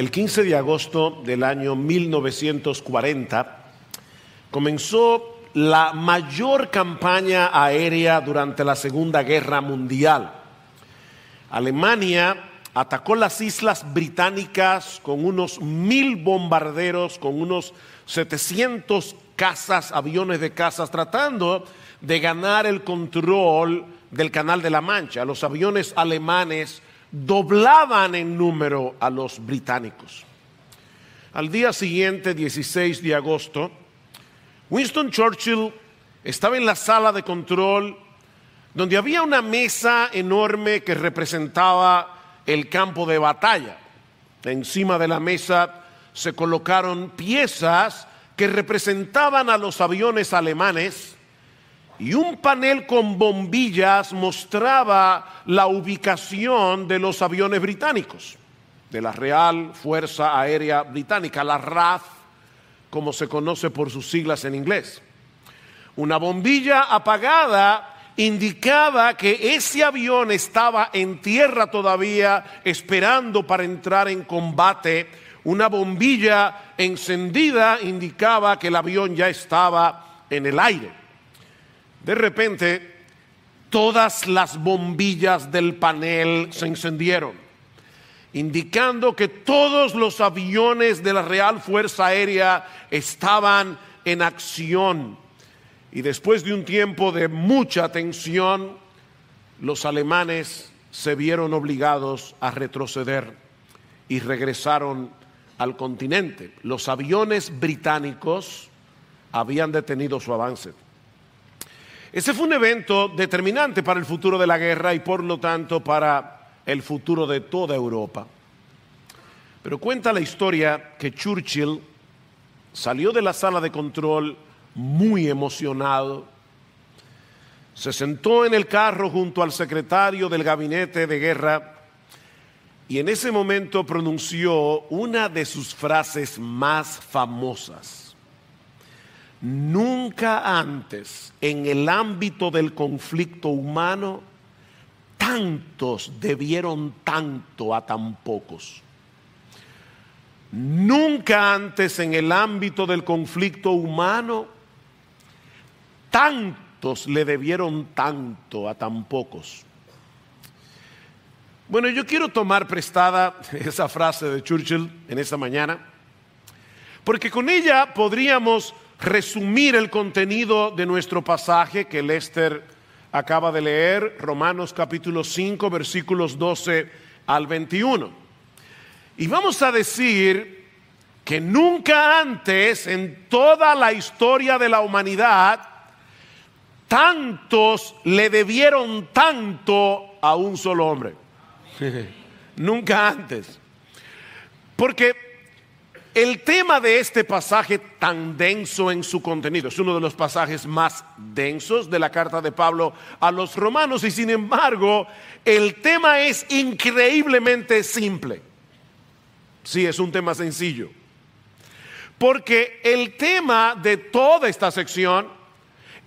El 15 de agosto del año 1940 comenzó la mayor campaña aérea durante la Segunda Guerra Mundial. Alemania atacó las islas británicas con unos mil bombarderos, con unos 700 cazas, aviones de cazas, tratando de ganar el control del Canal de la Mancha. Los aviones alemanes doblaban en número a los británicos. Al día siguiente, 16 de agosto, Winston Churchill estaba en la sala de control donde había una mesa enorme que representaba el campo de batalla. Encima de la mesa se colocaron piezas que representaban a los aviones alemanes y un panel con bombillas mostraba la ubicación de los aviones británicos, de la Real Fuerza Aérea Británica, la RAF, como se conoce por sus siglas en inglés. Una bombilla apagada indicaba que ese avión estaba en tierra todavía esperando para entrar en combate. Una bombilla encendida indicaba que el avión ya estaba en el aire. De repente, todas las bombillas del panel se encendieron, indicando que todos los aviones de la Real Fuerza Aérea estaban en acción. Y después de un tiempo de mucha tensión, los alemanes se vieron obligados a retroceder y regresaron al continente. Los aviones británicos habían detenido su avance. Ese fue un evento determinante para el futuro de la guerra y por lo tanto para el futuro de toda Europa. Pero cuenta la historia que Churchill salió de la sala de control muy emocionado. Se sentó en el carro junto al secretario del gabinete de guerra y en ese momento pronunció una de sus frases más famosas. Nunca antes en el ámbito del conflicto humano, tantos debieron tanto a tan pocos. Nunca antes en el ámbito del conflicto humano, tantos le debieron tanto a tan pocos. Bueno, yo quiero tomar prestada esa frase de Churchill en esta mañana, porque con ella podríamos resumir el contenido de nuestro pasaje que Lester acaba de leer, Romanos capítulo 5, versículos 12 al 21. Y vamos a decir que nunca antes en toda la historia de la humanidad tantos le debieron tanto a un solo hombre. nunca antes. Porque el tema de este pasaje tan denso en su contenido es uno de los pasajes más densos de la carta de Pablo a los romanos y sin embargo el tema es increíblemente simple. Sí, es un tema sencillo. Porque el tema de toda esta sección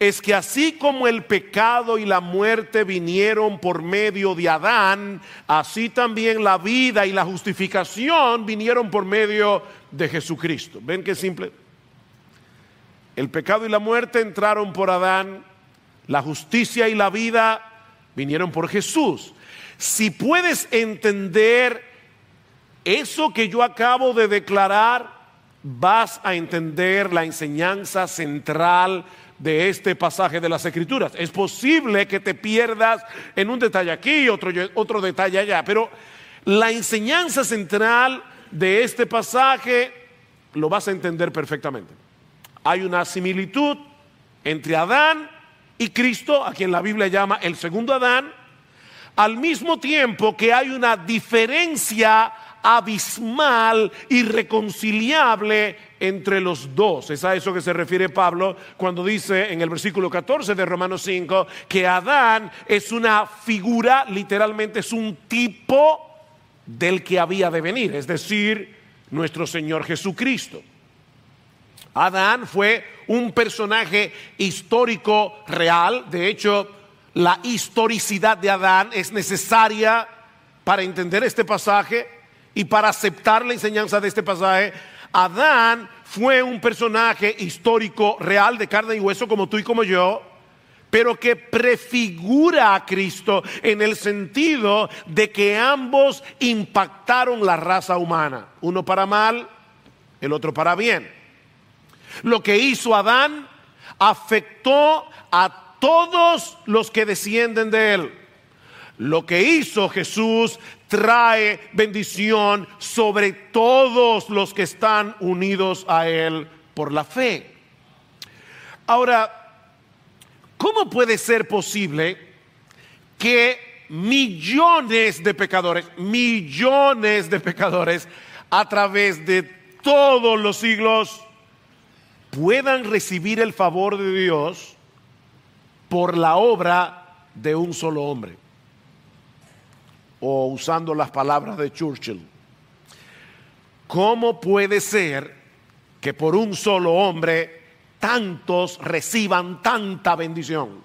es que así como el pecado y la muerte vinieron por medio de Adán, así también la vida y la justificación vinieron por medio de Jesucristo. ¿Ven qué simple? El pecado y la muerte entraron por Adán, la justicia y la vida vinieron por Jesús. Si puedes entender eso que yo acabo de declarar, vas a entender la enseñanza central de este pasaje de las Escrituras. Es posible que te pierdas en un detalle aquí, otro, otro detalle allá, pero la enseñanza central de este pasaje lo vas a entender perfectamente. Hay una similitud entre Adán y Cristo, a quien la Biblia llama el segundo Adán, al mismo tiempo que hay una diferencia abismal, irreconciliable entre los dos. Es a eso que se refiere Pablo cuando dice en el versículo 14 de Romanos 5 que Adán es una figura, literalmente es un tipo del que había de venir, es decir, nuestro Señor Jesucristo. Adán fue un personaje histórico real, de hecho, la historicidad de Adán es necesaria para entender este pasaje y para aceptar la enseñanza de este pasaje, Adán fue un personaje histórico real de carne y hueso como tú y como yo, pero que prefigura a Cristo en el sentido de que ambos impactaron la raza humana, uno para mal, el otro para bien. Lo que hizo Adán afectó a todos los que descienden de él. Lo que hizo Jesús trae bendición sobre todos los que están unidos a Él por la fe. Ahora, ¿cómo puede ser posible que millones de pecadores, millones de pecadores a través de todos los siglos puedan recibir el favor de Dios por la obra de un solo hombre? o usando las palabras de Churchill, ¿cómo puede ser que por un solo hombre tantos reciban tanta bendición?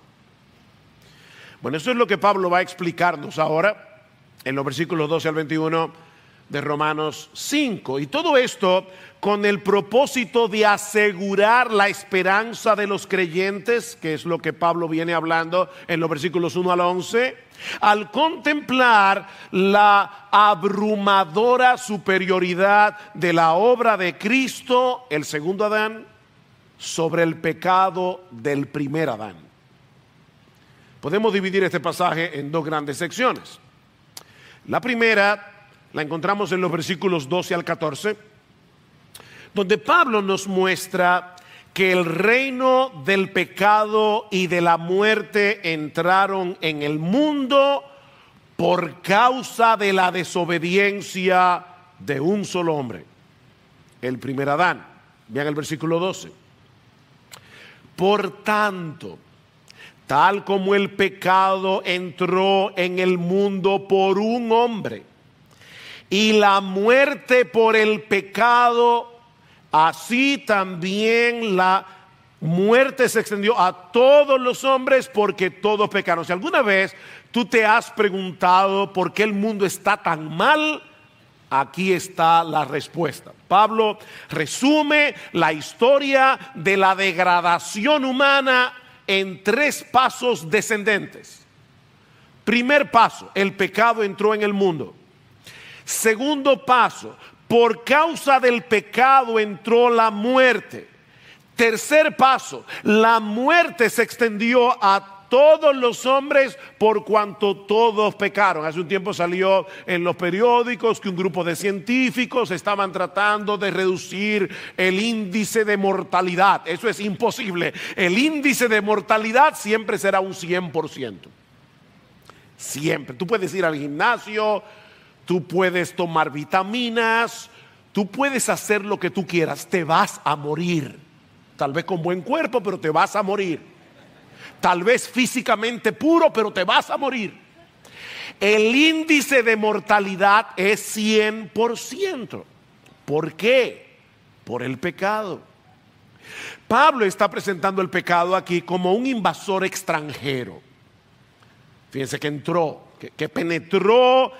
Bueno, eso es lo que Pablo va a explicarnos ahora en los versículos 12 al 21 de Romanos 5. Y todo esto con el propósito de asegurar la esperanza de los creyentes, que es lo que Pablo viene hablando en los versículos 1 al 11 al contemplar la abrumadora superioridad de la obra de Cristo, el segundo Adán, sobre el pecado del primer Adán. Podemos dividir este pasaje en dos grandes secciones. La primera la encontramos en los versículos 12 al 14, donde Pablo nos muestra que el reino del pecado y de la muerte entraron en el mundo por causa de la desobediencia de un solo hombre, el primer Adán. Vean el versículo 12. Por tanto, tal como el pecado entró en el mundo por un hombre y la muerte por el pecado, Así también la muerte se extendió a todos los hombres porque todos pecaron. Si alguna vez tú te has preguntado por qué el mundo está tan mal, Aquí está la respuesta. Pablo resume la historia de la degradación humana en tres pasos descendentes. Primer paso, el pecado entró en el mundo. Segundo paso, por causa del pecado entró la muerte. Tercer paso, la muerte se extendió a todos los hombres por cuanto todos pecaron. Hace un tiempo salió en los periódicos que un grupo de científicos estaban tratando de reducir el índice de mortalidad. Eso es imposible. El índice de mortalidad siempre será un 100%. Siempre. Tú puedes ir al gimnasio, tú puedes tomar vitaminas, tú puedes hacer lo que tú quieras, te vas a morir. Tal vez con buen cuerpo, pero te vas a morir. Tal vez físicamente puro, pero te vas a morir. El índice de mortalidad es 100%. ¿Por qué? Por el pecado. Pablo está presentando el pecado aquí como un invasor extranjero. Fíjense que entró, que, penetró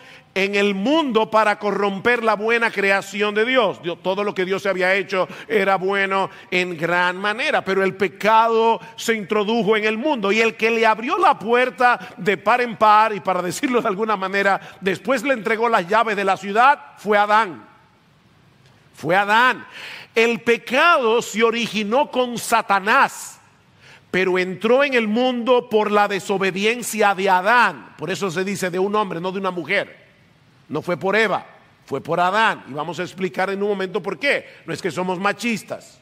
en el mundo para corromper la buena creación de Dios. Todo lo que Dios se había hecho era bueno en gran manera, pero el pecado se introdujo en el mundo y el que le abrió la puerta de par en par, y para decirlo de alguna manera, después le entregó las llaves de la ciudad, fue Adán. Fue Adán. El pecado se originó con Satanás pero entró en el mundo por la desobediencia de Adán. Por eso se dice de un hombre, no de una mujer. No fue por Eva, fue por Adán. Y vamos a explicar en un momento por qué. No es que somos machistas.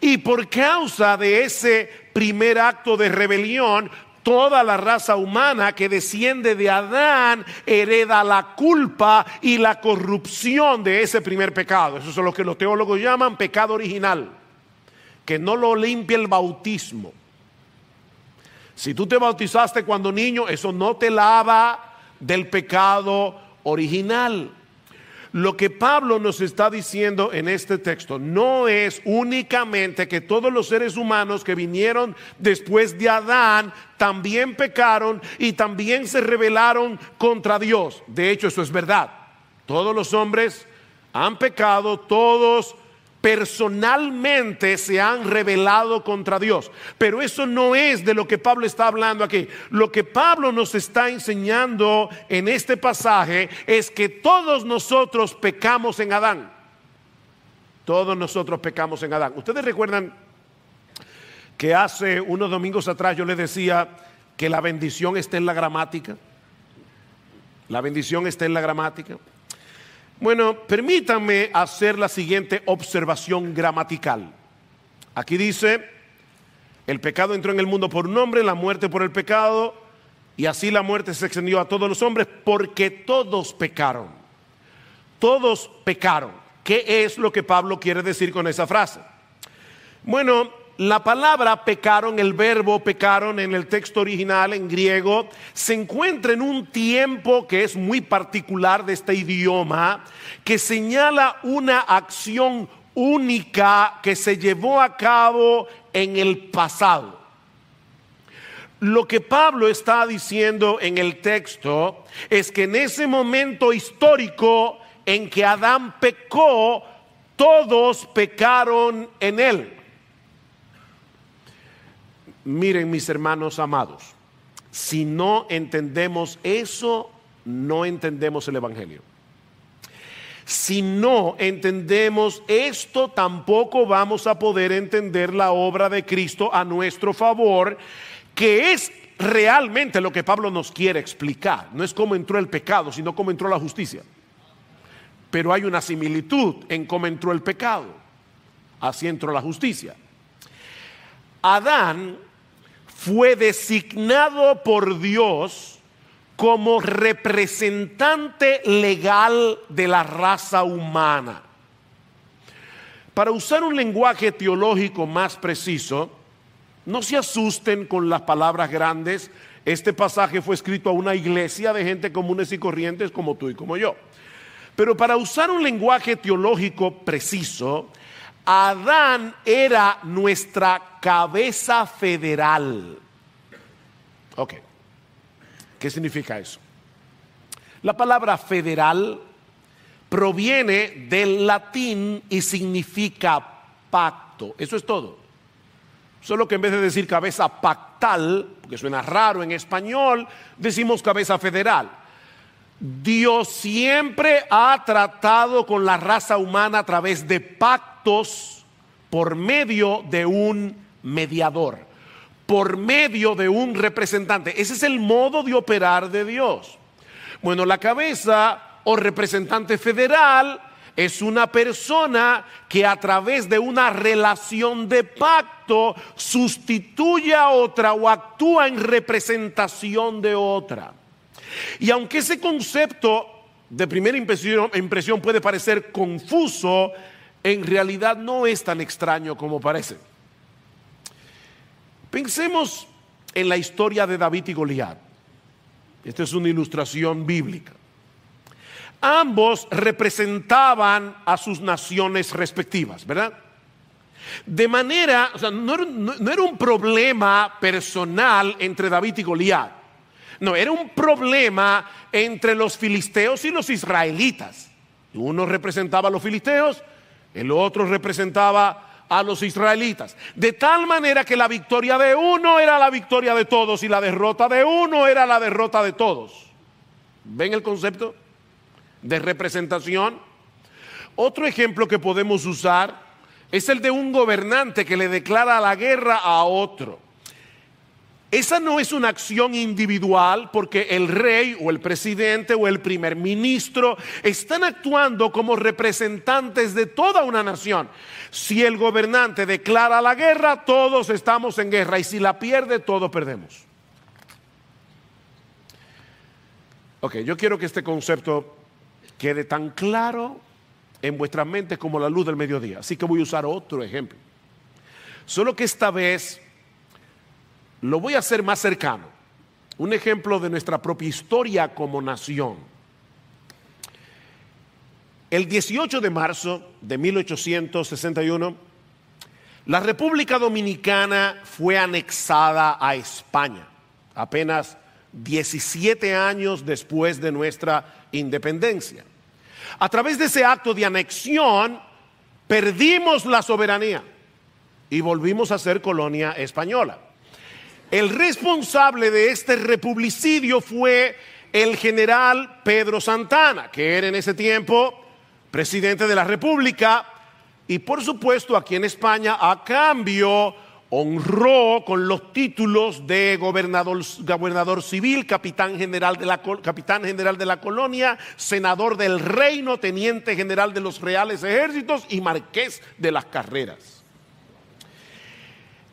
Y por causa de ese primer acto de rebelión, toda la raza humana que desciende de Adán hereda la culpa y la corrupción de ese primer pecado. Eso es lo que los teólogos llaman pecado original, que no lo limpia el bautismo. Si tú te bautizaste cuando niño, eso no te lava del pecado original. Lo que Pablo nos está diciendo en este texto no es únicamente que todos los seres humanos que vinieron después de Adán también pecaron y también se rebelaron contra Dios. De hecho, eso es verdad. Todos los hombres han pecado, todos personalmente se han rebelado contra Dios. Pero eso no es de lo que Pablo está hablando aquí. Lo que Pablo nos está enseñando en este pasaje es que todos nosotros pecamos en Adán. Todos nosotros pecamos en Adán. Ustedes recuerdan que hace unos domingos atrás yo les decía que la bendición está en la gramática. La bendición está en la gramática. Bueno, permítanme hacer la siguiente observación gramatical. Aquí dice, el pecado entró en el mundo por un hombre, la muerte por el pecado, y así la muerte se extendió a todos los hombres porque todos pecaron. Todos pecaron. ¿Qué es lo que Pablo quiere decir con esa frase? Bueno, la palabra pecaron, el verbo pecaron en el texto original en griego, se encuentra en un tiempo que es muy particular de este idioma, que señala una acción única que se llevó a cabo en el pasado. Lo que Pablo está diciendo en el texto es que en ese momento histórico en que Adán pecó, todos pecaron en él. Miren mis hermanos amados, si no entendemos eso, no entendemos el Evangelio. Si no entendemos esto, tampoco vamos a poder entender la obra de Cristo a nuestro favor, que es realmente lo que Pablo nos quiere explicar. No es cómo entró el pecado, sino cómo entró la justicia. Pero hay una similitud en cómo entró el pecado. Así entró la justicia. Adán fue designado por Dios como representante legal de la raza humana. Para usar un lenguaje teológico más preciso, no se asusten con las palabras grandes. Este pasaje fue escrito a una iglesia de gente comunes y corrientes como tú y como yo. Pero para usar un lenguaje teológico preciso, Adán era nuestra cabeza federal. Ok. ¿Qué significa eso? La palabra federal proviene del latín y significa pacto. Eso es todo. Solo que en vez de decir cabeza pactal, porque suena raro en español, decimos cabeza federal. Dios siempre ha tratado con la raza humana a través de pacto por medio de un mediador, por medio de un representante. Ese es el modo de operar de Dios. Bueno, la cabeza o representante federal es una persona que a través de una relación de pacto sustituye a otra o actúa en representación de otra. Y aunque ese concepto de primera impresión puede parecer confuso, en realidad no es tan extraño como parece. Pensemos en la historia de David y Goliat. Esta es una ilustración bíblica. Ambos representaban a sus naciones respectivas, ¿verdad? De manera, no, no era un problema personal entre David y Goliat. No, era un problema entre los filisteos y los israelitas. Uno representaba a los filisteos el otro representaba a los israelitas. De tal manera que la victoria de uno era la victoria de todos y la derrota de uno era la derrota de todos. ¿Ven el concepto de representación? Otro ejemplo que podemos usar es el de un gobernante que le declara la guerra a otro. Esa no es una acción individual porque el rey o el presidente o el primer ministro están actuando como representantes de toda una nación. Si el gobernante declara la guerra, todos estamos en guerra y si la pierde, todos perdemos. Ok, yo quiero que este concepto quede tan claro en vuestras mentes como la luz del mediodía, así que voy a usar otro ejemplo. Solo que esta vez lo voy a hacer más cercano. Un ejemplo de nuestra propia historia como nación. El 18 de marzo de 1861, la República Dominicana fue anexada a España, apenas 17 años después de nuestra independencia. A través de ese acto de anexión, perdimos la soberanía y volvimos a ser colonia española. El responsable de este republicidio fue el general Pedro Santana, que era en ese tiempo presidente de la República, y por supuesto aquí en España a cambio honró con los títulos de gobernador, gobernador civil, capitán general de la colonia, senador del reino, teniente general de los reales ejércitos y marqués de las carreras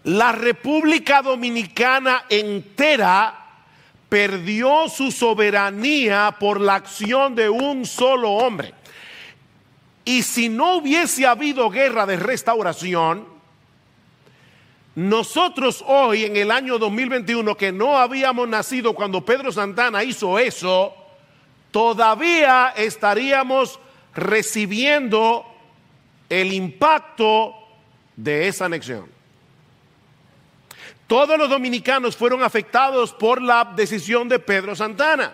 la República Dominicana entera perdió su soberanía por la acción de un solo hombre. Y si no hubiese habido guerra de restauración, nosotros hoy en el año 2021, que no habíamos nacido cuando Pedro Santana hizo eso, todavía estaríamos recibiendo el impacto de esa anexión. Todos los dominicanos fueron afectados por la decisión de Pedro Santana.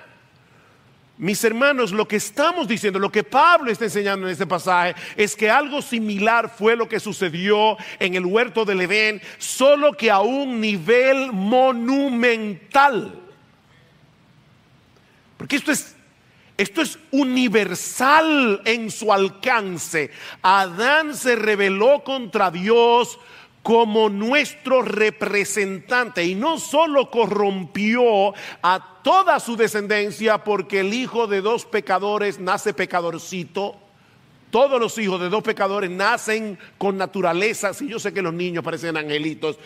Mis hermanos, lo que estamos diciendo, lo que Pablo está enseñando en este pasaje, es que algo similar fue lo que sucedió en el huerto del Edén, solo que a un nivel monumental. Porque esto es, esto es universal en su alcance. Adán se rebeló contra Dios como nuestro representante. Y no solo corrompió a toda su descendencia, porque el hijo de dos pecadores nace pecadorcito. Todos los hijos de dos pecadores nacen con naturaleza si yo sé que los niños parecen angelitos,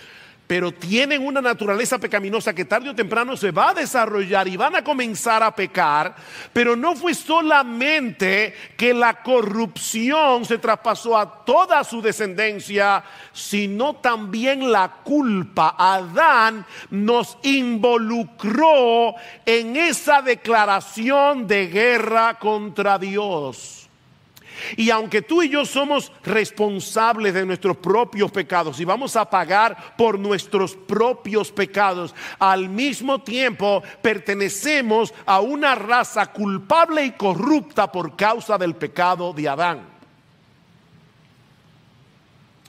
pero tienen una naturaleza pecaminosa que tarde o temprano se va a desarrollar y van a comenzar a pecar, pero no fue solamente que la corrupción se traspasó a toda su descendencia, sino también la culpa. Adán nos involucró en esa declaración de guerra contra Dios. Y aunque tú y yo somos responsables de nuestros propios pecados y vamos a pagar por nuestros propios pecados, al mismo tiempo pertenecemos a una raza culpable y corrupta por causa del pecado de Adán.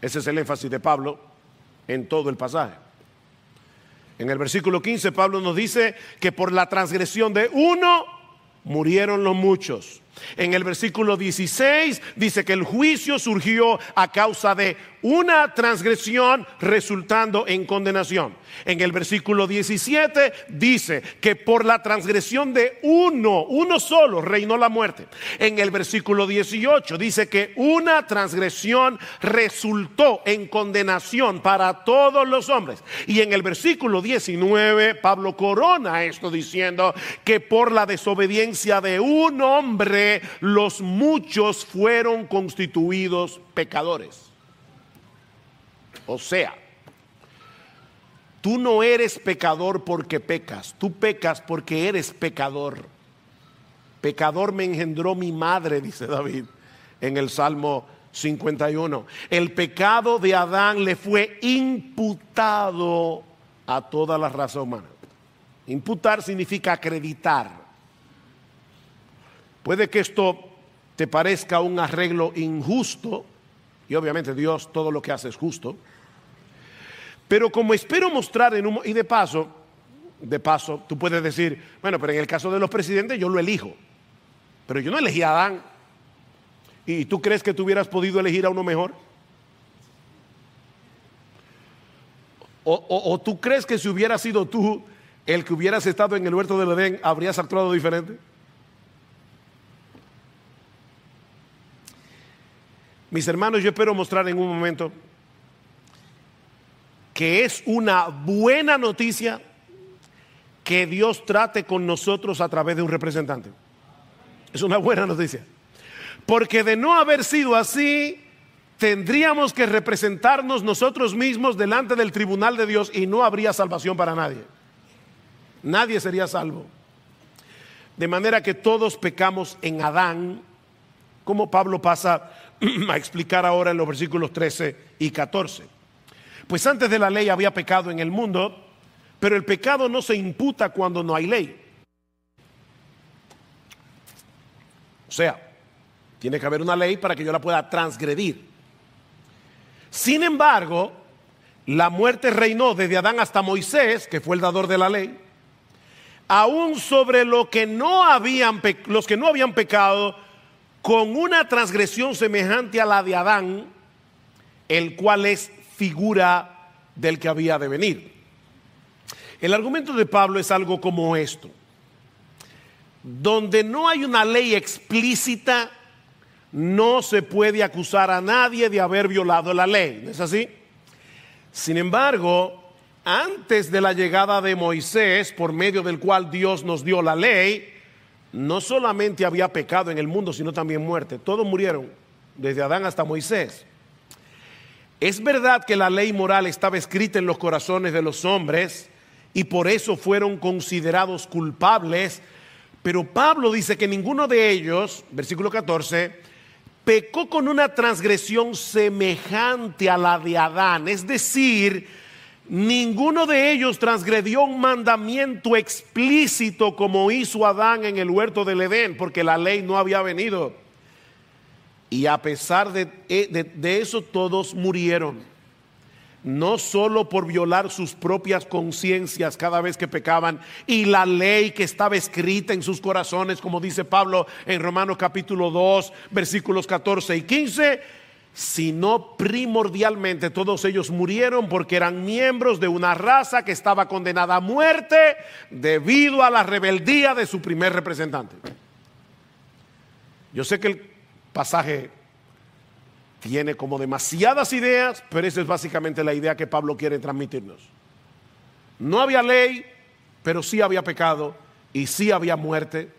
Ese es el énfasis de Pablo en todo el pasaje. En el versículo 15 Pablo nos dice que por la transgresión de uno murieron los muchos en el versículo 16 dice que el juicio surgió a causa de una transgresión resultando en condenación. En el versículo 17 dice que por la transgresión de uno, uno solo, reinó la muerte. En el versículo 18 dice que una transgresión resultó en condenación para todos los hombres. Y en el versículo 19 Pablo corona esto diciendo que por la desobediencia de un hombre los muchos fueron constituidos pecadores. O sea, tú no eres pecador porque pecas, tú pecas porque eres pecador. Pecador me engendró mi madre, dice David en el Salmo 51. El pecado de Adán le fue imputado a toda la raza humana. Imputar significa acreditar. Puede que esto te parezca un arreglo injusto, y obviamente Dios todo lo que hace es justo, pero como espero mostrar en un... Y de paso, de paso, tú puedes decir, bueno, pero en el caso de los presidentes yo lo elijo. Pero yo no elegí a Adán. ¿Y tú crees que tú hubieras podido elegir a uno mejor? O, tú crees que si hubieras sido tú el que hubieras estado en el huerto del Edén, habrías actuado diferente? Mis hermanos, yo espero mostrar en un momento que es una buena noticia que Dios trate con nosotros a través de un representante. Es una buena noticia. Porque de no haber sido así, tendríamos que representarnos nosotros mismos delante del tribunal de Dios y no habría salvación para nadie. Nadie sería salvo. De manera que todos pecamos en Adán, como Pablo pasa a explicar ahora en los versículos 13 y 14. Pues antes de la ley había pecado en el mundo, pero el pecado no se imputa cuando no hay ley. O sea, tiene que haber una ley para que yo la pueda transgredir. Sin embargo, la muerte reinó desde Adán hasta Moisés, que fue el dador de la ley, aún sobre lo que no habían los que no habían pecado con una transgresión semejante a la de Adán, el cual es figura del que había de venir. El argumento de Pablo es algo como esto. Donde no hay una ley explícita, no se puede acusar a nadie de haber violado la ley. ¿No es así? Sin embargo, antes de la llegada de Moisés, por medio del cual Dios nos dio la ley, no solamente había pecado en el mundo, sino también muerte. Todos murieron, desde Adán hasta Moisés. Es verdad que la ley moral estaba escrita en los corazones de los hombres y por eso fueron considerados culpables, pero Pablo dice que ninguno de ellos, versículo 14, pecó con una transgresión semejante a la de Adán, es decir, ninguno de ellos transgredió un mandamiento explícito como hizo Adán en el huerto del Edén, porque la ley no había venido. Y a pesar eh, de, eso todos murieron, no solo por violar sus propias conciencias cada vez que pecaban y la ley que estaba escrita en sus corazones, como dice Pablo en Romanos capítulo 2, versículos 14 y 15, sino primordialmente todos ellos murieron porque eran miembros de una raza que estaba condenada a muerte debido a la rebeldía de su primer representante. Yo sé que el pasaje tiene como demasiadas ideas, pero esa es básicamente la idea que Pablo quiere transmitirnos. No había ley, pero sí había pecado y sí había muerte.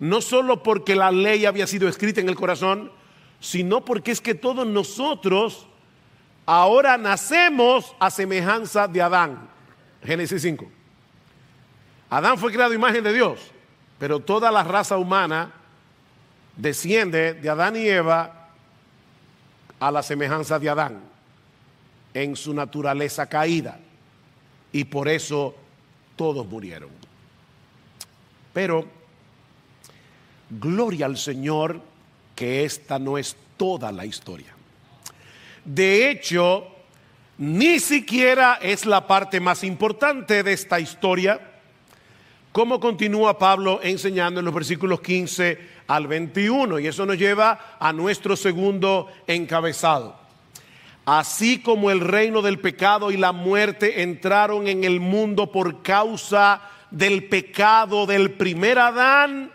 No solo porque la ley había sido escrita en el corazón, sino porque es que todos nosotros ahora nacemos a semejanza de Adán. Génesis 5. Adán fue creado imagen de Dios, pero toda la raza humana desciende de Adán y Eva a la semejanza de Adán en su naturaleza caída. Y por eso todos murieron. Pero, gloria al Señor, que esta no es toda la historia. De hecho, ni siquiera es la parte más importante de esta historia. Como continúa Pablo enseñando en los versículos 15 al 21. Y eso nos lleva a nuestro segundo encabezado. Así como el reino del pecado y la muerte entraron en el mundo por causa del pecado del primer Adán,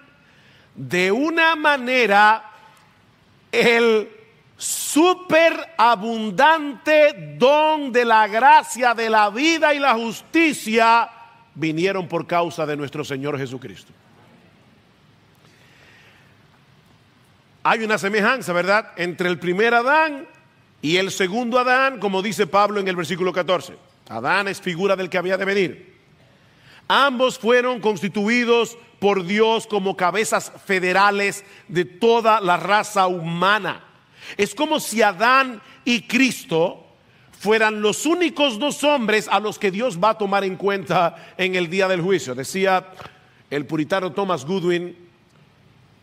de una manera el superabundante don de la gracia, de la vida y la justicia vinieron por causa de nuestro Señor Jesucristo. Hay una semejanza, ¿verdad?, entre el primer Adán y el segundo Adán, como dice Pablo en el versículo 14. Adán es figura del que había de venir. Ambos fueron constituidos por Dios como cabezas federales de toda la raza humana. Es como si Adán y Cristo fueran los únicos dos hombres a los que Dios va a tomar en cuenta en el día del juicio. Decía el puritano Thomas Goodwin,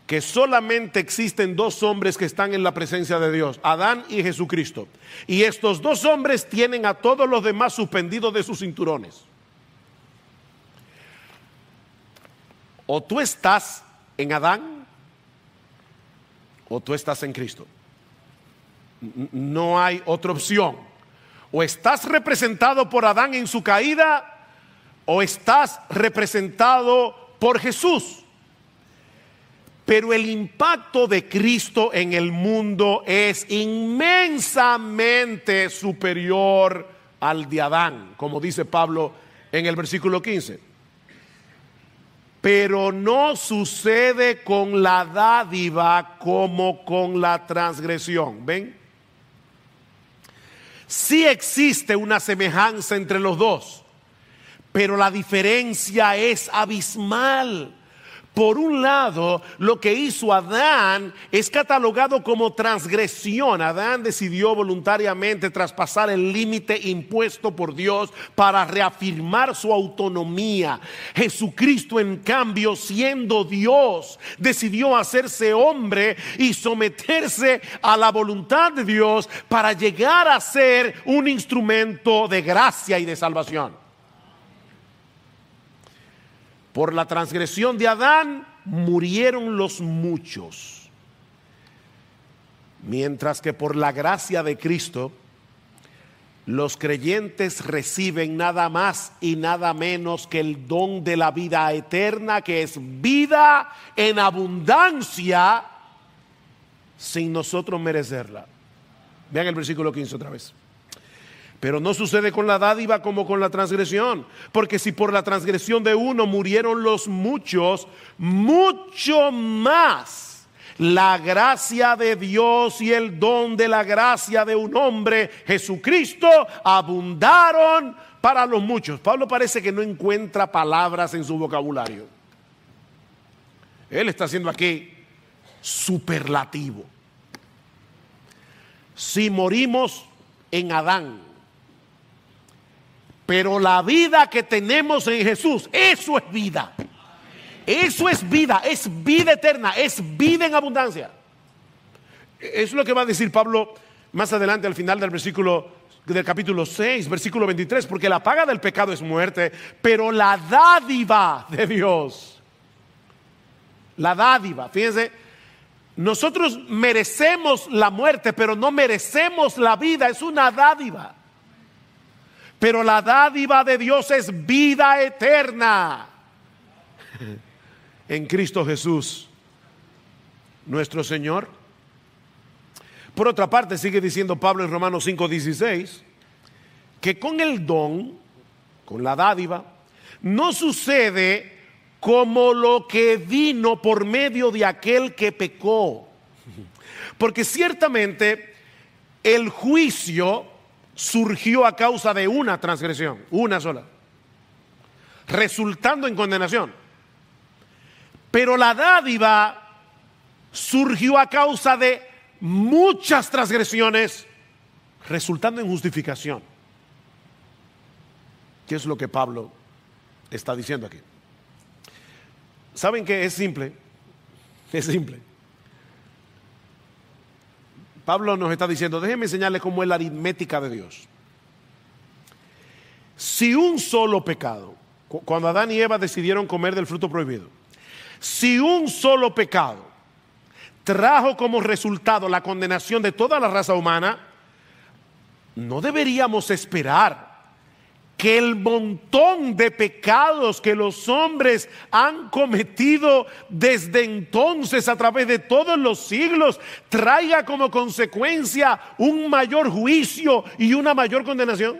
que solamente existen dos hombres que están en la presencia de Dios, Adán y Jesucristo. Y estos dos hombres tienen a todos los demás suspendidos de sus cinturones. O tú estás en Adán o tú estás en Cristo. No hay otra opción. O estás representado por Adán en su caída o estás representado por Jesús. Pero el impacto de Cristo en el mundo es inmensamente superior al de Adán, como dice Pablo en el versículo 15. Pero no sucede con la dádiva como con la transgresión. ¿Ven? Sí existe una semejanza entre los dos, pero la diferencia es abismal. Por un lado, lo que hizo Adán es catalogado como transgresión. Adán decidió voluntariamente traspasar el límite impuesto por Dios para reafirmar su autonomía. Jesucristo, en cambio, siendo Dios, decidió hacerse hombre y someterse a la voluntad de Dios para llegar a ser un instrumento de gracia y de salvación. Por la transgresión de Adán murieron los muchos, mientras que por la gracia de Cristo los creyentes reciben nada más y nada menos que el don de la vida eterna, que es vida en abundancia sin nosotros merecerla. Vean el versículo 15 otra vez. Pero no sucede con la dádiva como con la transgresión, porque si por la transgresión de uno murieron los muchos, mucho más la gracia de Dios y el don de la gracia de un hombre, Jesucristo, abundaron para los muchos. Pablo parece que no encuentra palabras en su vocabulario. Él está haciendo aquí superlativo. Si morimos en Adán, pero la vida que tenemos en Jesús, eso es vida. Eso es vida, es vida eterna, es vida en abundancia. es lo que va a decir Pablo más adelante al final del versículo del capítulo 6, versículo 23, porque la paga del pecado es muerte, pero la dádiva de Dios, la dádiva, fíjense, nosotros merecemos la muerte, pero no merecemos la vida, es una dádiva. Pero la dádiva de Dios es vida eterna. En Cristo Jesús, nuestro Señor. Por otra parte, sigue diciendo Pablo en Romanos 5:16, que con el don, con la dádiva, no sucede como lo que vino por medio de aquel que pecó. Porque ciertamente el juicio surgió a causa de una transgresión, una sola, resultando en condenación. Pero la dádiva surgió a causa de muchas transgresiones, resultando en justificación. ¿Qué es lo que Pablo está diciendo aquí? ¿Saben que es simple? Es simple. Pablo nos está diciendo, déjenme enseñarles cómo es la aritmética de Dios. Si un solo pecado, cuando Adán y Eva decidieron comer del fruto prohibido, si un solo pecado trajo como resultado la condenación de toda la raza humana, no deberíamos esperar que el montón de pecados que los hombres han cometido desde entonces a través de todos los siglos traiga como consecuencia un mayor juicio y una mayor condenación?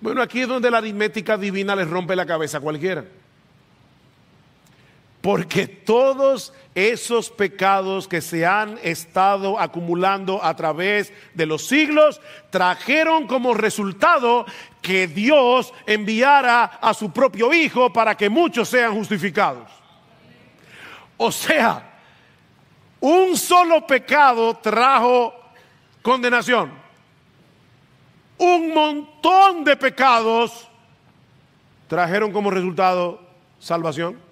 Bueno, aquí es donde la aritmética divina les rompe la cabeza a cualquiera porque todos esos pecados que se han estado acumulando a través de los siglos trajeron como resultado que Dios enviara a su propio Hijo para que muchos sean justificados. O sea, un solo pecado trajo condenación. Un montón de pecados trajeron como resultado salvación.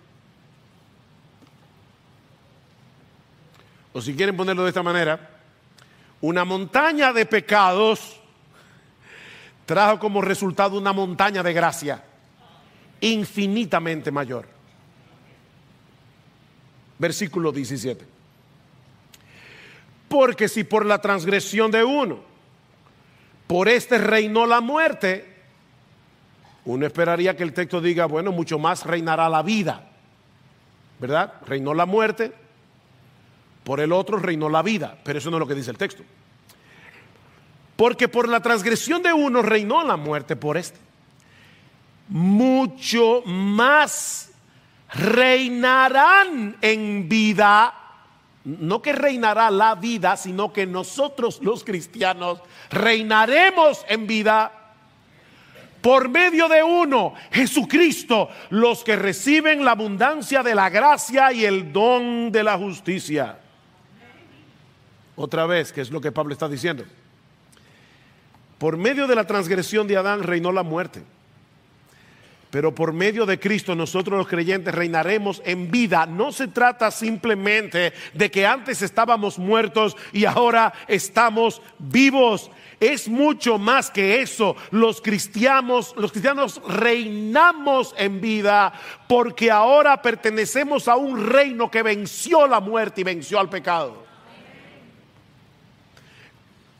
o si quieren ponerlo de esta manera, una montaña de pecados trajo como resultado una montaña de gracia infinitamente mayor. Versículo 17. Porque si por la transgresión de uno, por este reinó la muerte, uno esperaría que el texto diga, bueno, mucho más reinará la vida, ¿verdad? Reinó la muerte, por el otro reinó la vida, pero eso no es lo que dice el texto. Porque por la transgresión de uno reinó la muerte por este. Mucho más reinarán en vida, no que reinará la vida, sino que nosotros los cristianos reinaremos en vida por medio de uno, Jesucristo, los que reciben la abundancia de la gracia y el don de la justicia. Otra vez, que es lo que Pablo está diciendo. Por medio de la transgresión de Adán reinó la muerte. Pero por medio de Cristo nosotros los creyentes reinaremos en vida. No se trata simplemente de que antes estábamos muertos y ahora estamos vivos. Es mucho más que eso. Los cristianos, los cristianos reinamos en vida porque ahora pertenecemos a un reino que venció la muerte y venció al pecado.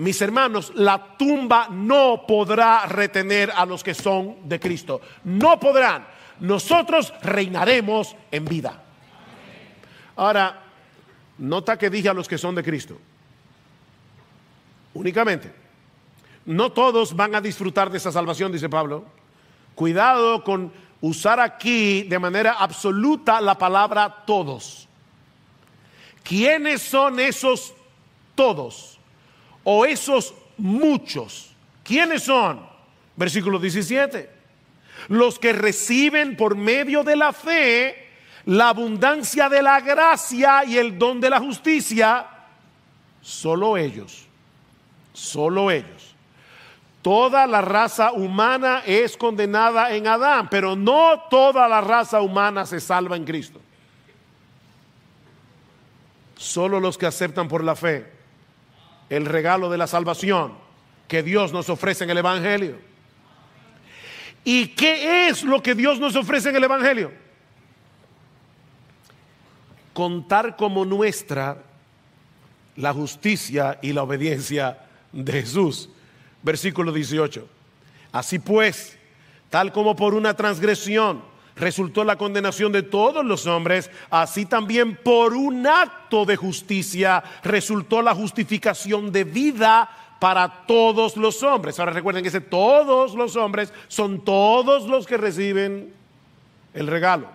Mis hermanos, la tumba no podrá retener a los que son de Cristo. No podrán. Nosotros reinaremos en vida. Ahora, nota que dije a los que son de Cristo. Únicamente. No todos van a disfrutar de esa salvación, dice Pablo. Cuidado con usar aquí de manera absoluta la palabra todos. ¿Quiénes son esos todos? o esos muchos. ¿Quiénes son? Versículo 17. Los que reciben por medio de la fe la abundancia de la gracia y el don de la justicia, solo ellos, solo ellos. Toda la raza humana es condenada en Adán, pero no toda la raza humana se salva en Cristo. Solo los que aceptan por la fe el regalo de la salvación que Dios nos ofrece en el Evangelio. ¿Y qué es lo que Dios nos ofrece en el Evangelio? Contar como nuestra la justicia y la obediencia de Jesús. Versículo 18. Así pues, tal como por una transgresión, resultó la condenación de todos los hombres, así también por un acto de justicia resultó la justificación de vida para todos los hombres. Ahora recuerden que ese todos los hombres son todos los que reciben el regalo.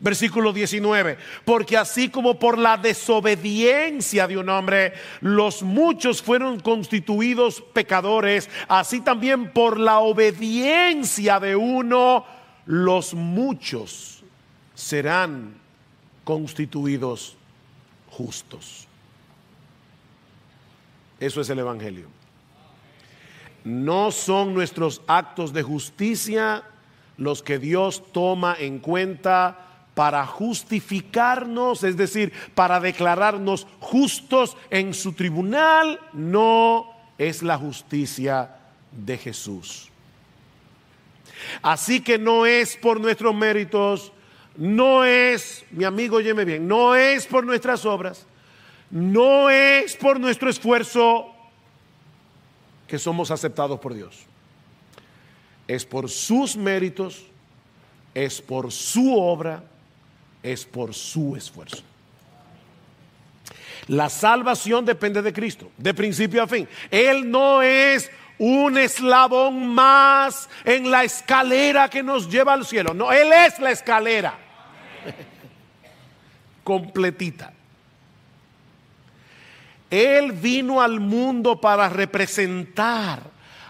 Versículo 19, porque así como por la desobediencia de un hombre los muchos fueron constituidos pecadores, así también por la obediencia de uno los muchos serán constituidos justos. Eso es el Evangelio. No son nuestros actos de justicia los que Dios toma en cuenta para justificarnos, es decir, para declararnos justos en su tribunal, no es la justicia de Jesús. Así que no es por nuestros méritos, no es, mi amigo, óyeme bien, no es por nuestras obras, no es por nuestro esfuerzo que somos aceptados por Dios. Es por sus méritos, es por su obra, es por su esfuerzo. La salvación depende de Cristo, de principio a fin. Él no es un eslabón más en la escalera que nos lleva al cielo. No, Él es la escalera. Completita. Él vino al mundo para representar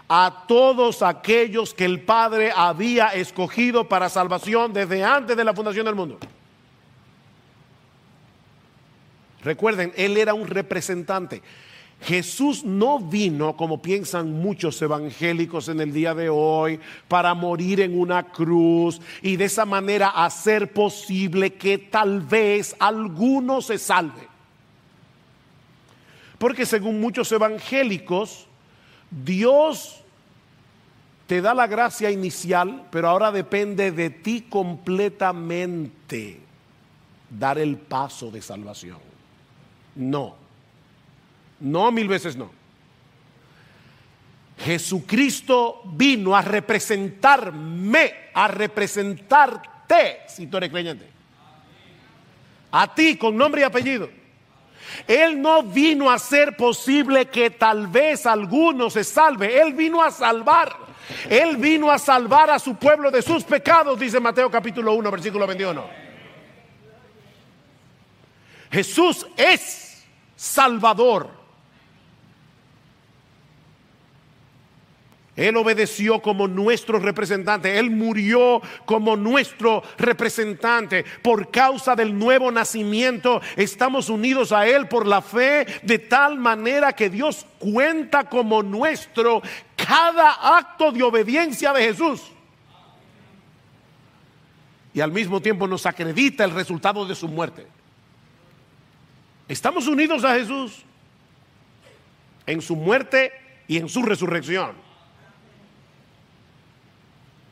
a todos aquellos que el Padre había escogido para salvación desde antes de la fundación del mundo. Recuerden, Él era un representante. Jesús no vino, como piensan muchos evangélicos en el día de hoy, para morir en una cruz y de esa manera hacer posible que tal vez alguno se salve. Porque según muchos evangélicos, Dios te da la gracia inicial, pero ahora depende de ti completamente dar el paso de salvación. No. No, mil veces no. Jesucristo vino a representarme, a representarte, si tú eres creyente. A ti con nombre y apellido. Él no vino a ser posible que tal vez alguno se salve. Él vino a salvar. Él vino a salvar a su pueblo de sus pecados, dice Mateo capítulo 1, versículo 21. Jesús es salvador. Él obedeció como nuestro representante. Él murió como nuestro representante. Por causa del nuevo nacimiento estamos unidos a Él por la fe, de tal manera que Dios cuenta como nuestro cada acto de obediencia de Jesús. Y al mismo tiempo nos acredita el resultado de su muerte. Estamos unidos a Jesús en su muerte y en su resurrección.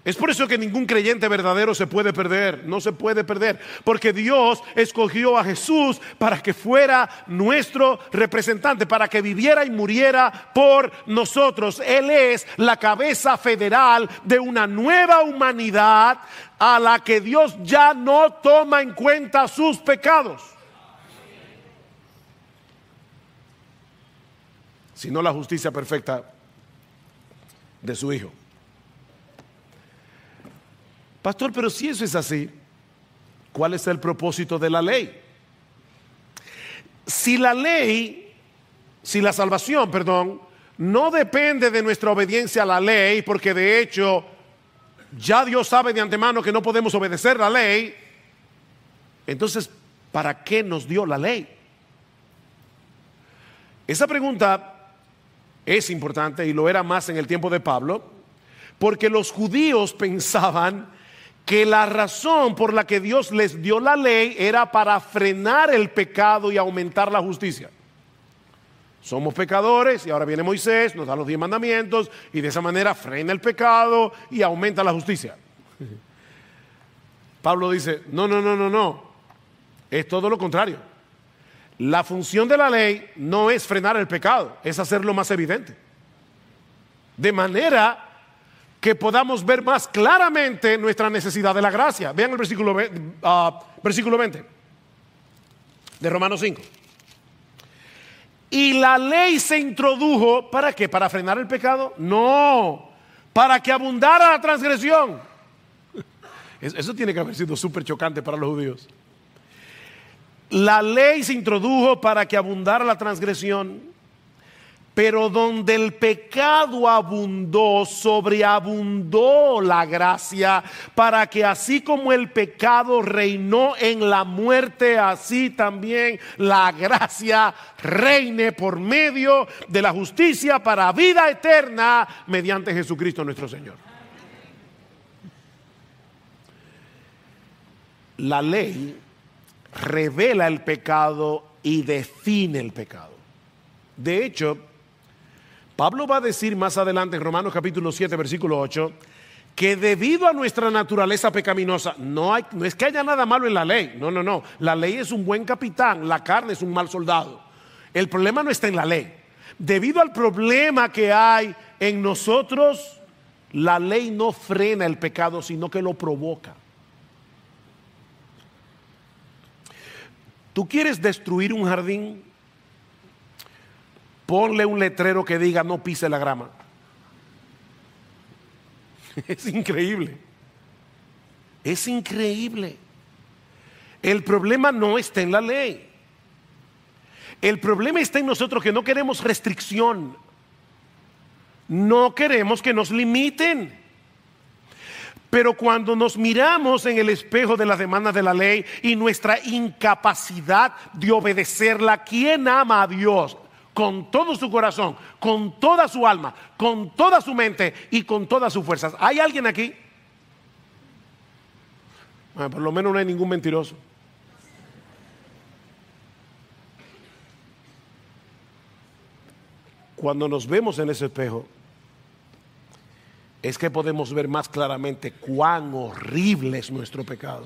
Es por eso que ningún creyente verdadero se puede perder, no se puede perder, porque Dios escogió a Jesús para que fuera nuestro representante, para que viviera y muriera por nosotros. Él es la cabeza federal de una nueva humanidad a la que Dios ya no toma en cuenta sus pecados. Sino la justicia perfecta de su Hijo. Pastor, pero si eso es así, ¿cuál es el propósito de la ley? Si la ley, si la salvación, perdón, no depende de nuestra obediencia a la ley, porque de hecho ya Dios sabe de antemano que no podemos obedecer la ley, entonces, ¿para qué nos dio la ley? Esa pregunta es importante y lo era más en el tiempo de Pablo, porque los judíos pensaban que la razón por la que Dios les dio la ley era para frenar el pecado y aumentar la justicia. Somos pecadores y ahora viene Moisés, nos da los diez mandamientos y de esa manera frena el pecado y aumenta la justicia. Pablo dice, no, no, no, no, no, es todo lo contrario. La función de la ley no es frenar el pecado, es hacerlo más evidente. De manera que podamos ver más claramente nuestra necesidad de la gracia. Vean el versículo, 20 ah, de Romanos 5. Y la ley se introdujo, ¿para qué? ¿Para frenar el pecado? No, para que abundara la transgresión. Eso tiene que haber sido súper chocante para los judíos. La ley se introdujo para que abundara la transgresión pero donde el pecado abundó, sobreabundó la gracia, para que así como el pecado reinó en la muerte, así también la gracia reine por medio de la justicia para vida eterna mediante Jesucristo nuestro Señor. La ley revela el pecado y define el pecado. De hecho, Pablo va a decir más adelante en Romanos capítulo 7, versículo 8, que debido a nuestra naturaleza pecaminosa, no, hay, es que haya nada malo en la ley, no, no, no, la ley es un buen capitán, la carne es un mal soldado. El problema no está en la ley. Debido al problema que hay en nosotros, la ley no frena el pecado, sino que lo provoca. ¿Tú quieres destruir un jardín? Ponle un letrero que diga no pise la grama. Es increíble. Es increíble. El problema no está en la ley. El problema está en nosotros que no queremos restricción. No queremos que nos limiten. Pero cuando nos miramos en el espejo de las demandas de la ley y nuestra incapacidad de obedecerla, ¿quién ama a Dios? con todo su corazón, con toda su alma, con toda su mente y con todas sus fuerzas. ¿Hay alguien aquí? Bueno, ah, por lo menos no hay ningún mentiroso. Cuando nos vemos en ese espejo, es que podemos ver más claramente cuán horrible es nuestro pecado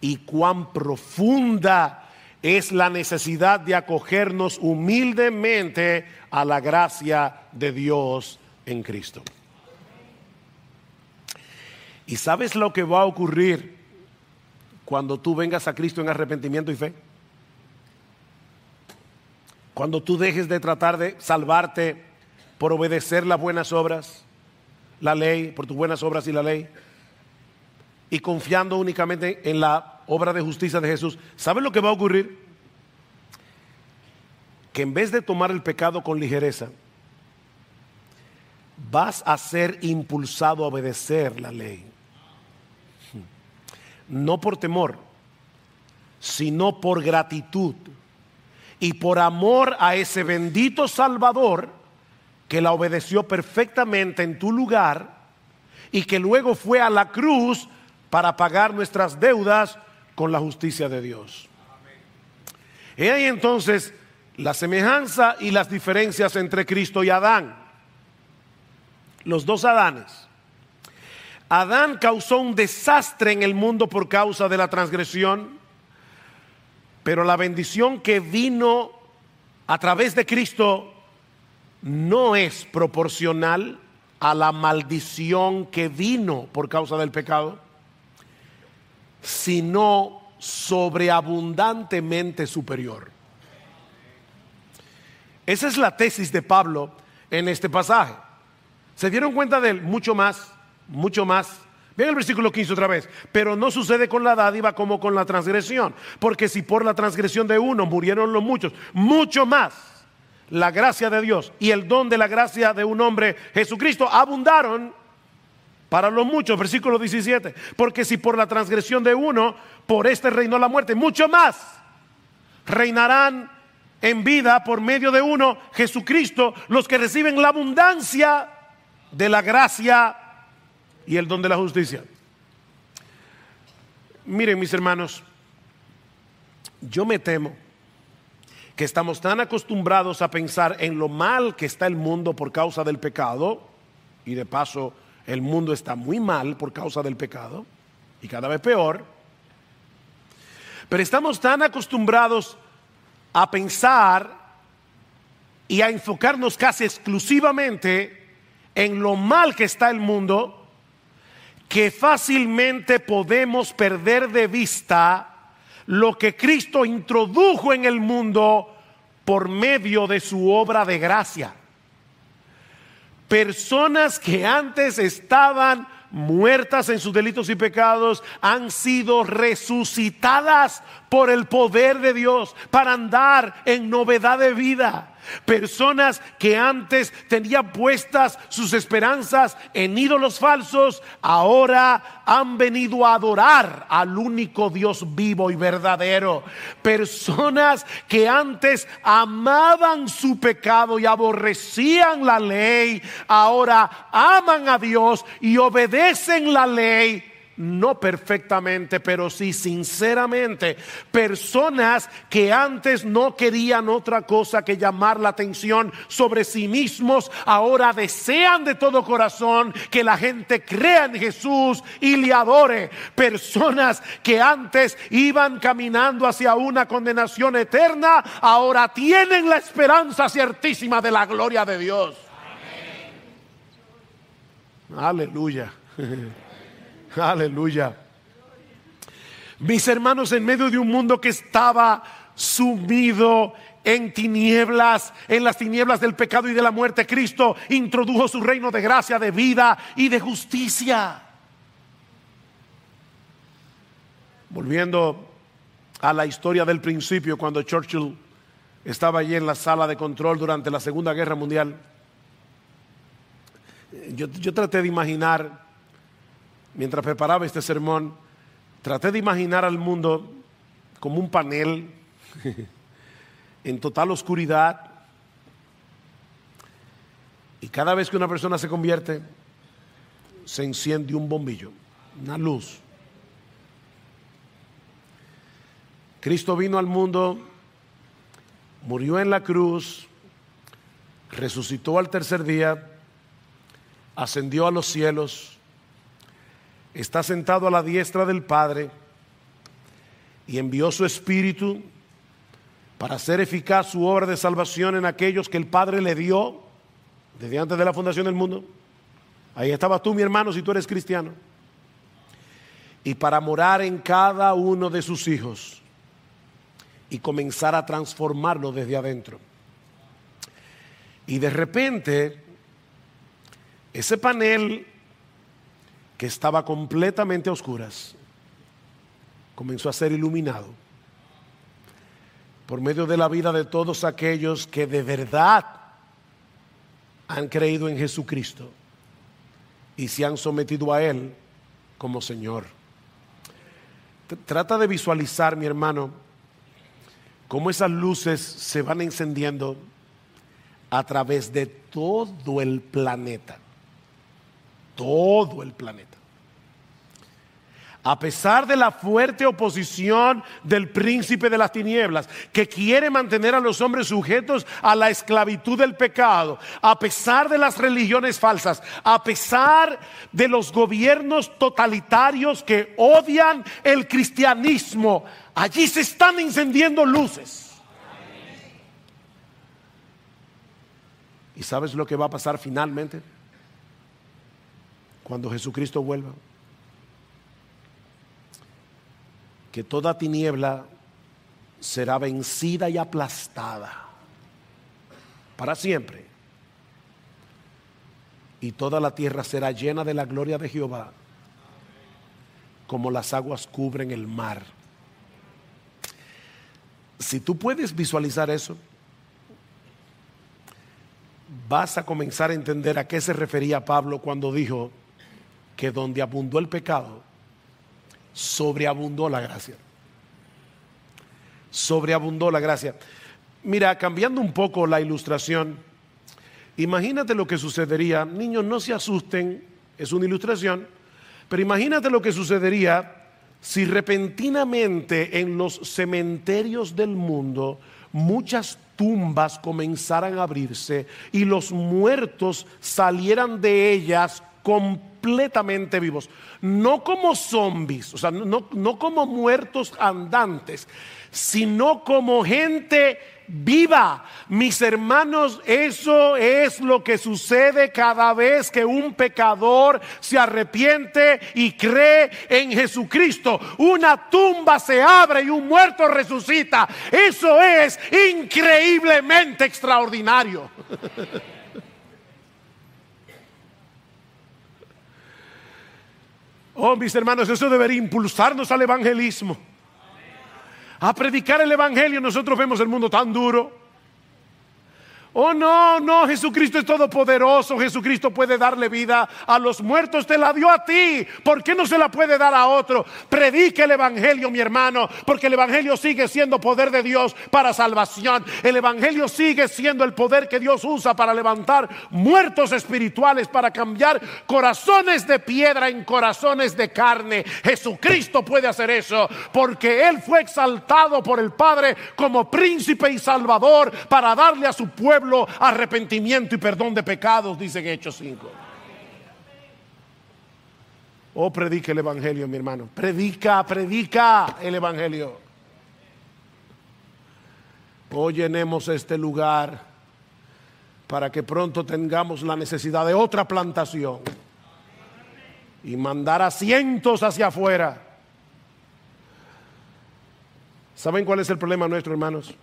y cuán profunda es es la necesidad de acogernos humildemente a la gracia de Dios en Cristo. ¿Y sabes lo que va a ocurrir cuando tú vengas a Cristo en arrepentimiento y fe? Cuando tú dejes de tratar de salvarte por obedecer las buenas obras, la ley, por tus buenas obras y la ley, y confiando únicamente en la obra de justicia de Jesús, ¿sabes lo que va a ocurrir? Que en vez de tomar el pecado con ligereza, vas a ser impulsado a obedecer la ley. No por temor, sino por gratitud y por amor a ese bendito Salvador que la obedeció perfectamente en tu lugar y que luego fue a la cruz para pagar nuestras deudas con la justicia de Dios. He ahí entonces la semejanza y las diferencias entre Cristo y Adán. Los dos Adanes. Adán causó un desastre en el mundo por causa de la transgresión, pero la bendición que vino a través de Cristo no es proporcional a la maldición que vino por causa del pecado sino sobreabundantemente superior. Esa es la tesis de Pablo en este pasaje. Se dieron cuenta de él? mucho más, mucho más. Vean el versículo 15 otra vez. Pero no sucede con la dádiva como con la transgresión. Porque si por la transgresión de uno murieron los muchos, mucho más la gracia de Dios y el don de la gracia de un hombre, Jesucristo, abundaron para los muchos, versículo 17, porque si por la transgresión de uno, por este reinó la muerte, mucho más reinarán en vida por medio de uno, Jesucristo, los que reciben la abundancia de la gracia y el don de la justicia. Miren mis hermanos, yo me temo que estamos tan acostumbrados a pensar en lo mal que está el mundo por causa del pecado y de paso el mundo está muy mal por causa del pecado y cada vez peor. Pero estamos tan acostumbrados a pensar y a enfocarnos casi exclusivamente en lo mal que está el mundo que fácilmente podemos perder de vista lo que Cristo introdujo en el mundo por medio de su obra de gracia. Personas que antes estaban muertas en sus delitos y pecados, han sido resucitadas por el poder de Dios para andar en novedad de vida. Personas que antes tenían puestas sus esperanzas en ídolos falsos, ahora han venido a adorar al único Dios vivo y verdadero. Personas que antes amaban su pecado y aborrecían la ley, ahora aman a Dios y obedecen la ley no perfectamente, pero sí sinceramente, personas que antes no querían otra cosa que llamar la atención sobre sí mismos, ahora desean de todo corazón que la gente crea en Jesús y le adore. Personas que antes iban caminando hacia una condenación eterna, ahora tienen la esperanza ciertísima de la gloria de Dios. Aleluya. Aleluya. Mis hermanos, en medio de un mundo que estaba sumido en tinieblas, en las tinieblas del pecado y de la muerte, Cristo introdujo su reino de gracia, de vida y de justicia. Volviendo a la historia del principio, cuando Churchill estaba allí en la sala de control durante la Segunda Guerra Mundial, eh, yo, traté de imaginar mientras preparaba este sermón, traté de imaginar al mundo como un panel en total oscuridad. Y cada vez que una persona se convierte, se enciende un bombillo, una luz. Cristo vino al mundo, murió en la cruz, resucitó al tercer día, ascendió a los cielos está sentado a la diestra del Padre y envió su Espíritu para hacer eficaz su obra de salvación en aquellos que el Padre le dio desde antes de la fundación del mundo. Ahí estabas tú, mi hermano, si tú eres cristiano. Y para morar en cada uno de sus hijos y comenzar a transformarlo desde adentro. Y de repente, ese panel que estaba completamente a oscuras, comenzó a ser iluminado por medio de la vida de todos aquellos que de verdad han creído en Jesucristo y se han sometido a Él como Señor. Trata de visualizar, mi hermano, cómo esas luces se van encendiendo a través de todo el planeta todo el planeta. A pesar de la fuerte oposición del príncipe de las tinieblas, que quiere mantener a los hombres sujetos a la esclavitud del pecado, a pesar de las religiones falsas, a pesar de los gobiernos totalitarios que odian el cristianismo, allí se están encendiendo luces. ¿Y sabes lo que va a pasar finalmente? cuando Jesucristo vuelva. Que toda tiniebla será vencida y aplastada para siempre. Y toda la tierra será llena de la gloria de Jehová, como las aguas cubren el mar. Si tú puedes visualizar eso, vas a comenzar a entender a qué se refería Pablo cuando dijo, que donde abundó el pecado, sobreabundó la gracia. Sobreabundó la gracia. Mira, cambiando un poco la ilustración, imagínate lo que sucedería. Niños, no se asusten, es una ilustración, pero imagínate lo que sucedería si repentinamente en los cementerios del mundo muchas tumbas comenzaran a abrirse y los muertos salieran de ellas completamente completamente vivos, no como zombies, o sea, no, no como muertos andantes, sino como gente viva. Mis hermanos, eso es lo que sucede cada vez que un pecador se arrepiente y cree en Jesucristo. Una tumba se abre y un muerto resucita. Eso es increíblemente extraordinario. Oh, mis hermanos, eso debería impulsarnos al evangelismo. A predicar el evangelio, nosotros vemos el mundo tan duro. Oh, no, no, Jesucristo es todopoderoso, Jesucristo puede darle vida a los muertos, te la dio a ti, ¿por qué no se la puede dar a otro? Predique el Evangelio, mi hermano, porque el Evangelio sigue siendo poder de Dios para salvación, el Evangelio sigue siendo el poder que Dios usa para levantar muertos espirituales, para cambiar corazones de piedra en corazones de carne. Jesucristo puede hacer eso, porque Él fue exaltado por el Padre como príncipe y salvador para darle a su pueblo arrepentimiento y perdón de pecados, dice Hechos 5. Oh, predica el Evangelio, mi hermano. Predica, predica el Evangelio. Hoy llenemos este lugar para que pronto tengamos la necesidad de otra plantación y mandar asientos hacia afuera. ¿Saben cuál es el problema nuestro, hermanos?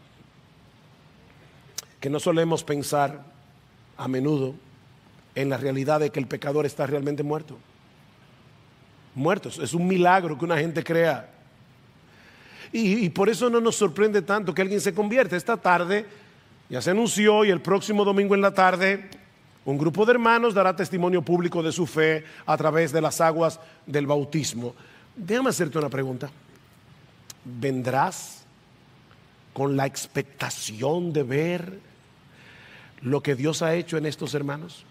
que no solemos pensar a menudo en la realidad de que el pecador está realmente muerto. Muertos. Es un milagro que una gente crea. Y, por eso no nos sorprende tanto que alguien se convierta. Esta tarde ya se anunció y el próximo domingo en la tarde un grupo de hermanos dará testimonio público de su fe a través de las aguas del bautismo. Déjame hacerte una pregunta. ¿Vendrás con la expectación de ver lo que Dios ha hecho en estos hermanos?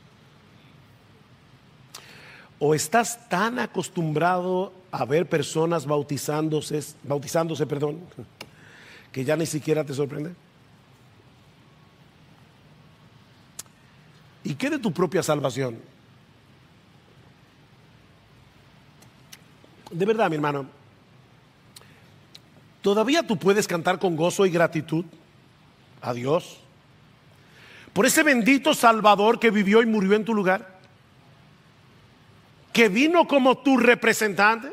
¿O estás tan acostumbrado a ver personas bautizándose, bautizándose perdón, que ya ni siquiera te sorprende? ¿Y qué de tu propia salvación? De verdad, mi hermano, ¿todavía tú puedes cantar con gozo y gratitud a Dios? por ese bendito Salvador que vivió y murió en tu lugar, que vino como tu representante.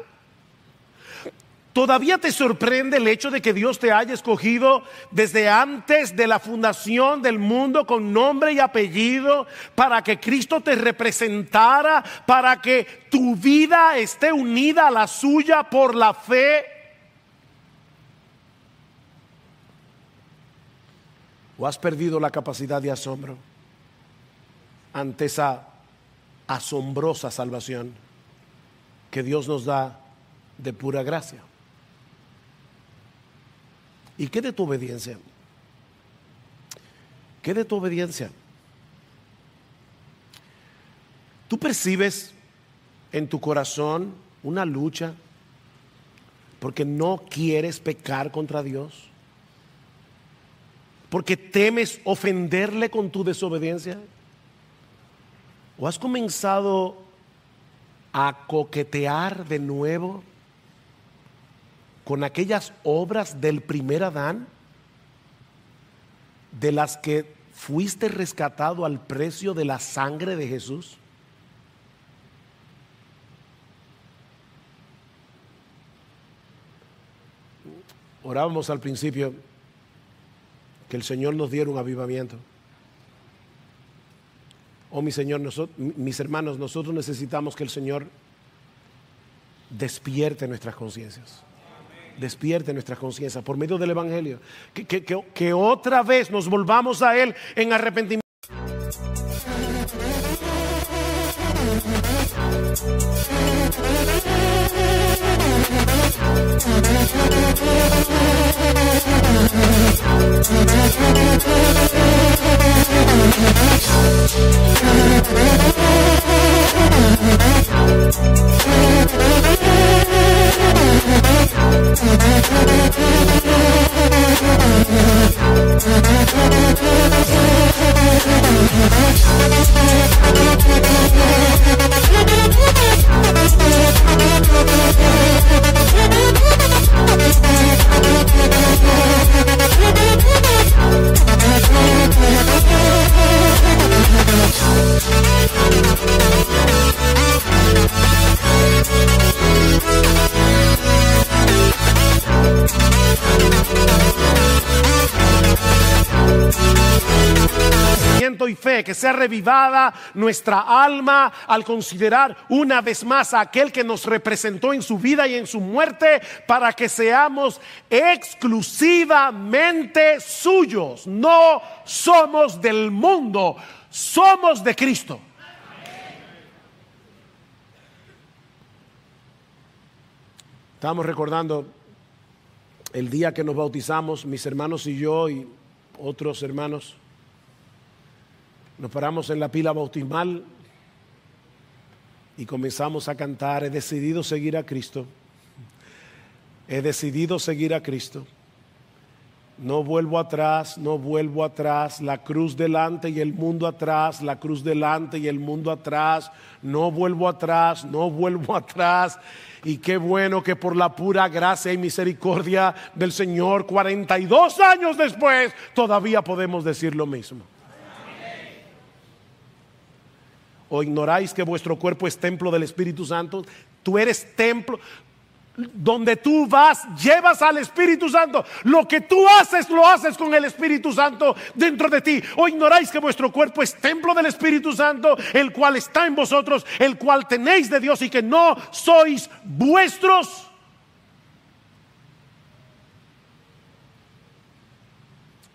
¿Todavía te sorprende el hecho de que Dios te haya escogido desde antes de la fundación del mundo con nombre y apellido para que Cristo te representara, para que tu vida esté unida a la suya por la fe o has perdido la capacidad de asombro ante esa asombrosa salvación que Dios nos da de pura gracia. ¿Y qué de tu obediencia? ¿Qué de tu obediencia? ¿Tú percibes en tu corazón una lucha porque no quieres pecar contra Dios? porque temes ofenderle con tu desobediencia? ¿O has comenzado a coquetear de nuevo con aquellas obras del primer Adán, de las que fuiste rescatado al precio de la sangre de Jesús? Orábamos al principio que el Señor nos diera un avivamiento. Oh, mi Señor, mis hermanos, nosotros necesitamos que el Señor despierte nuestras conciencias. Despierte nuestras conciencias por medio del Evangelio. que, que otra vez nos volvamos a Él en arrepentimiento. revivada nuestra alma al considerar una vez más a aquel que nos representó en su vida y en su muerte para que seamos exclusivamente suyos. No somos del mundo, somos de Cristo. estamos recordando el día que nos bautizamos, mis hermanos y yo y otros hermanos. Nos paramos en la pila bautismal y comenzamos a cantar, he decidido seguir a Cristo, he decidido seguir a Cristo. No vuelvo atrás, no vuelvo atrás, la cruz delante y el mundo atrás, la cruz delante y el mundo atrás, no vuelvo atrás, no vuelvo atrás. Y qué bueno que por la pura gracia y misericordia del Señor, 42 años después, todavía podemos decir lo mismo. ¿O ignoráis que vuestro cuerpo es templo del Espíritu Santo? Tú eres templo. Donde tú vas, llevas al Espíritu Santo. Lo que tú haces, lo haces con el Espíritu Santo dentro de ti. ¿O ignoráis que vuestro cuerpo es templo del Espíritu Santo, el cual está en vosotros, el cual tenéis de Dios y que no sois vuestros?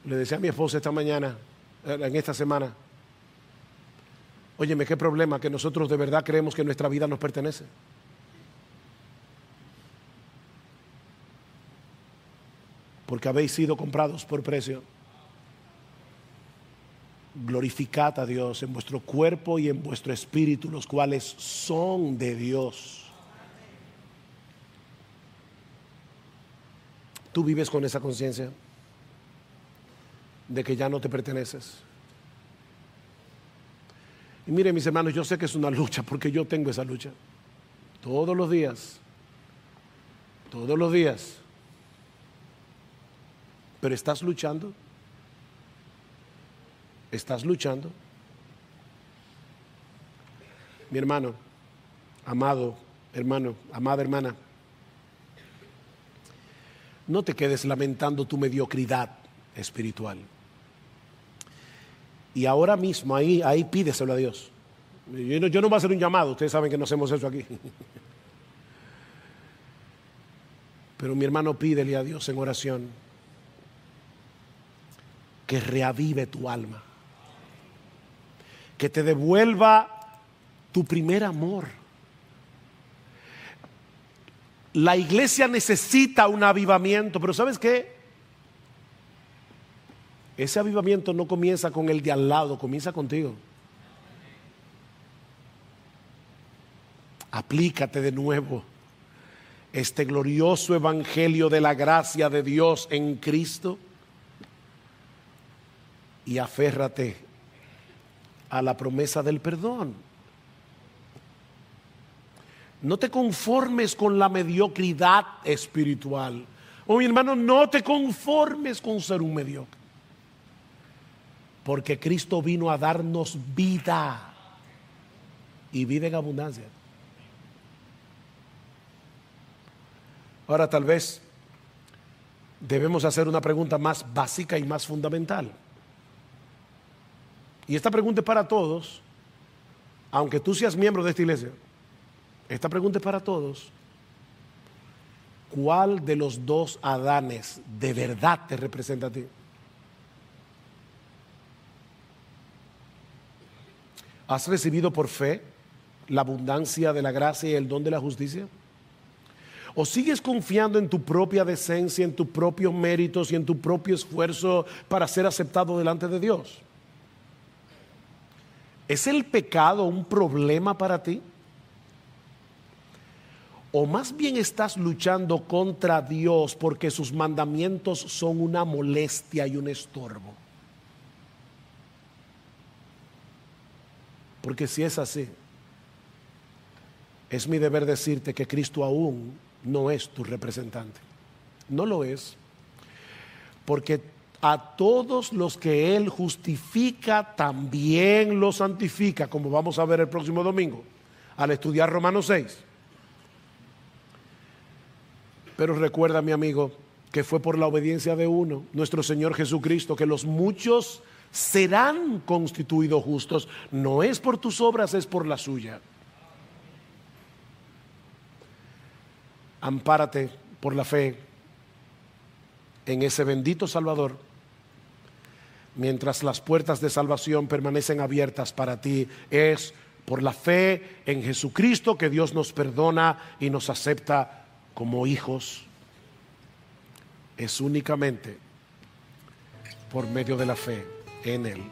Le decía a mi esposa esta mañana, en esta semana, Óyeme, qué problema que nosotros de verdad creemos que nuestra vida nos pertenece. Porque habéis sido comprados por precio. Glorificad a Dios en vuestro cuerpo y en vuestro espíritu, los cuales son de Dios. ¿Tú vives con esa conciencia de que ya no te perteneces? Y mire mis hermanos, yo sé que es una lucha porque yo tengo esa lucha. Todos los días, todos los días. Pero estás luchando, estás luchando. Mi hermano, amado hermano, amada hermana, no te quedes lamentando tu mediocridad espiritual. Y ahora mismo, ahí, ahí pídeselo a Dios. Yo no, yo no voy a hacer un llamado, ustedes saben que no hacemos eso aquí. Pero mi hermano, pídele a Dios en oración que reavive tu alma, que te devuelva tu primer amor. La iglesia necesita un avivamiento, pero ¿sabes qué? Ese avivamiento no comienza con el de al lado, comienza contigo. Aplícate de nuevo este glorioso evangelio de la gracia de Dios en Cristo y aférrate a la promesa del perdón. No te conformes con la mediocridad espiritual. Oh, mi hermano, no te conformes con ser un mediocre. Porque Cristo vino a darnos vida y vida en abundancia. Ahora tal vez debemos hacer una pregunta más básica y más fundamental. Y esta pregunta es para todos, aunque tú seas miembro de esta iglesia, esta pregunta es para todos. ¿Cuál de los dos Adanes de verdad te representa a ti? ¿Has recibido por fe la abundancia de la gracia y el don de la justicia? ¿O sigues confiando en tu propia decencia, en tus propios méritos y en tu propio esfuerzo para ser aceptado delante de Dios? ¿Es el pecado un problema para ti? ¿O más bien estás luchando contra Dios porque sus mandamientos son una molestia y un estorbo? Porque si es así, es mi deber decirte que Cristo aún no es tu representante. No lo es. Porque a todos los que Él justifica, también los santifica, como vamos a ver el próximo domingo, al estudiar Romanos 6. Pero recuerda, mi amigo, que fue por la obediencia de uno, nuestro Señor Jesucristo, que los muchos serán constituidos justos. No es por tus obras, es por la suya. Ampárate por la fe en ese bendito Salvador, mientras las puertas de salvación permanecen abiertas para ti. Es por la fe en Jesucristo que Dios nos perdona y nos acepta como hijos. Es únicamente por medio de la fe en él.